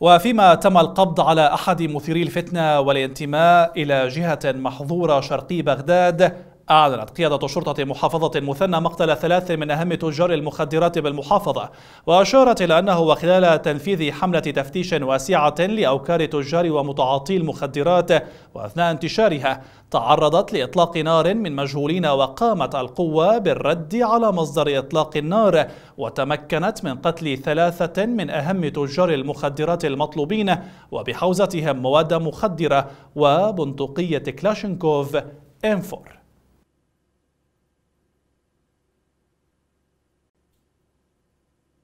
وفيما تم القبض على أحد مثيري الفتنة والانتماء إلى جهة محظورة شرقي بغداد أعلنت قيادة شرطة محافظة المثنى مقتل ثلاث من أهم تجار المخدرات بالمحافظة وأشارت إلى أنه وخلال تنفيذ حملة تفتيش واسعة لأوكار تجار ومتعاطي المخدرات وأثناء انتشارها تعرضت لإطلاق نار من مجهولين وقامت القوة بالرد على مصدر إطلاق النار وتمكنت من قتل ثلاثة من أهم تجار المخدرات المطلوبين وبحوزتهم مواد مخدرة وبندقية كلاشنكوف إنفور 4